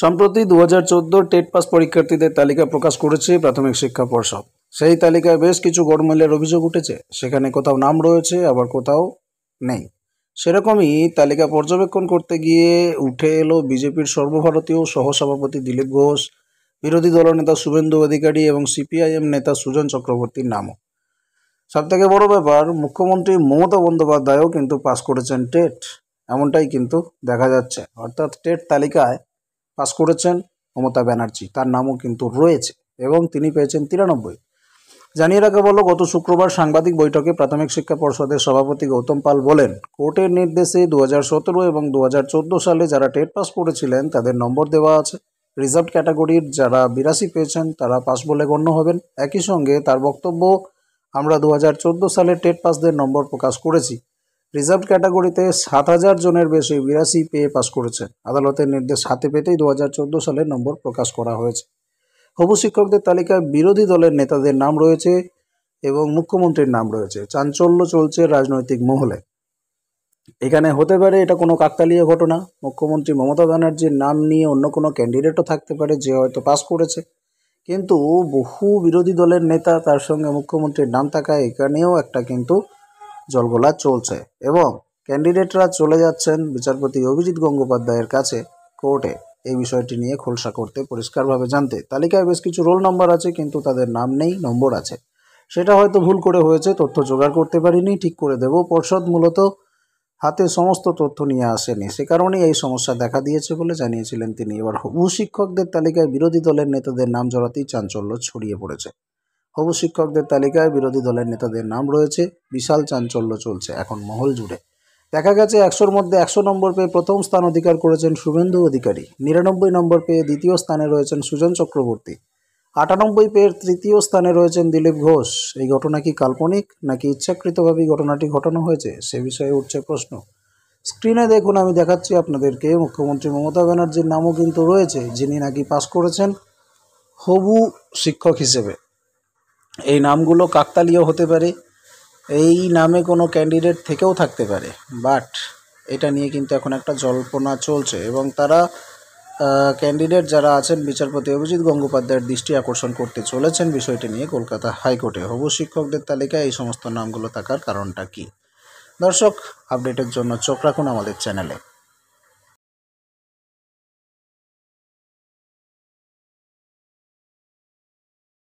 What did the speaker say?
সম্প্রতি দু হাজার চোদ্দো টেট পাস পরীক্ষার্থীদের তালিকা প্রকাশ করেছে প্রাথমিক শিক্ষা পর্ষদ সেই তালিকায় বেশ কিছু গড়মূল্যের অভিযোগ উঠেছে সেখানে কোথাও নাম রয়েছে আবার কোথাও নেই সেরকমই তালিকা পর্যবেক্ষণ করতে গিয়ে উঠে এলো বিজেপির সর্বভারতীয় সহসভাপতি দিলীপ ঘোষ বিরোধী দলনেতা শুভেন্দু অধিকারী এবং সিপিআইএম নেতা সুজন চক্রবর্তীর নামও সবথেকে বড় ব্যাপার মুখ্যমন্ত্রী মমতা বন্দ্যোপাধ্যায়ও কিন্তু পাস করেছেন টেট এমনটাই কিন্তু দেখা যাচ্ছে অর্থাৎ টেট তালিকায় পাস করেছেন মমতা ব্যানার্জি তার নামও কিন্তু রয়েছে এবং তিনি পেয়েছেন তিরানব্বই জানিয়ে রাখা বলো গত শুক্রবার সাংবাদিক বৈঠকে প্রাথমিক শিক্ষা পর্ষদের সভাপতি গৌতম পাল বলেন কোর্টের নির্দেশে দু সতেরো এবং দু সালে যারা টেট পাস করেছিলেন তাদের নম্বর দেওয়া আছে রিজার্ভ ক্যাটাগরির যারা বিরাশি পেয়েছেন তারা পাস বলে গণ্য হবেন একই সঙ্গে তার বক্তব্য আমরা দু সালে টেট পাসদের নম্বর প্রকাশ করেছি রিজার্ভ ক্যাটাগরিতে সাত হাজার জনের বেশি বিরাশি পেয়ে পাস করেছে আদালতের নির্দেশ হাতে পেতেই দু হাজার চোদ্দো সালের নম্বর প্রকাশ করা হয়েছে হবু শিক্ষকদের তালিকায় বিরোধী দলের নেতাদের নাম রয়েছে এবং মুখ্যমন্ত্রীর নাম রয়েছে চাঞ্চল্য চলছে রাজনৈতিক মহলে এখানে হতে পারে এটা কোনো কাকতালীয় ঘটনা মুখ্যমন্ত্রী মমতা ব্যানার্জির নাম নিয়ে অন্য কোনো ক্যান্ডিডেটও থাকতে পারে যে হয়তো পাস করেছে কিন্তু বহু বিরোধী দলের নেতা তার সঙ্গে মুখ্যমন্ত্রীর নাম থাকা এখানেও একটা কিন্তু জলগোলা চলছে এবং ক্যান্ডিডেটরা চলে যাচ্ছেন বিচারপতি অভিজিৎ গঙ্গোপাধ্যায়ের কাছে কোর্টে এই বিষয়টি নিয়ে খোলসা করতে পরিষ্কারভাবে জানতে তালিকায় বেশ কিছু রোল নম্বর আছে কিন্তু তাদের নাম নেই নম্বর আছে সেটা হয়তো ভুল করে হয়েছে তথ্য জোগাড় করতে পারিনি ঠিক করে দেব পর্ষদ মূলত হাতে সমস্ত তথ্য নিয়ে আসেনি সে কারণেই এই সমস্যা দেখা দিয়েছে বলে জানিয়েছিলেন তিনি এবার হবু শিক্ষকদের তালিকায় বিরোধী দলের নেতাদের নাম জড়াতেই চাঞ্চল্য ছড়িয়ে পড়েছে হবু শিক্ষকদের তালিকায় বিরোধী দলের নেতাদের নাম রয়েছে বিশাল চাঞ্চল্য চলছে এখন মহল জুড়ে দেখা গেছে একশোর মধ্যে একশো নম্বর পেয়ে প্রথম স্থান অধিকার করেছেন শুভেন্দু অধিকারী নিরানব্বই নম্বর পেয়ে দ্বিতীয় স্থানে রয়েছেন সুজন চক্রবর্তী আটানব্বই পেয়ের তৃতীয় স্থানে রয়েছেন দিলীপ ঘোষ এই ঘটনা কি কাল্পনিক নাকি ইচ্ছাকৃতভাবেই ঘটনাটি ঘটানো হয়েছে সে বিষয়ে উঠছে প্রশ্ন স্ক্রিনে দেখুন আমি দেখাচ্ছি আপনাদেরকে মুখ্যমন্ত্রী মমতা ব্যানার্জির নামও কিন্তু রয়েছে যিনি নাকি পাশ করেছেন হবু শিক্ষক হিসেবে এই নামগুলো কাকতালীয় হতে পারে এই নামে কোনো ক্যান্ডিডেট থেকেও থাকতে পারে বাট এটা নিয়ে কিন্তু এখন একটা জল্পনা চলছে এবং তারা ক্যান্ডিডেট যারা আছেন বিচারপতি অভিজিৎ গঙ্গোপাধ্যায়ের দৃষ্টি আকর্ষণ করতে চলেছেন বিষয়টি নিয়ে কলকাতা হাইকোর্টে হবু শিক্ষকদের তালিকায় এই সমস্ত নামগুলো থাকার কারণটা কি দর্শক আপডেটের জন্য চোখ রাখুন আমাদের চ্যানেলে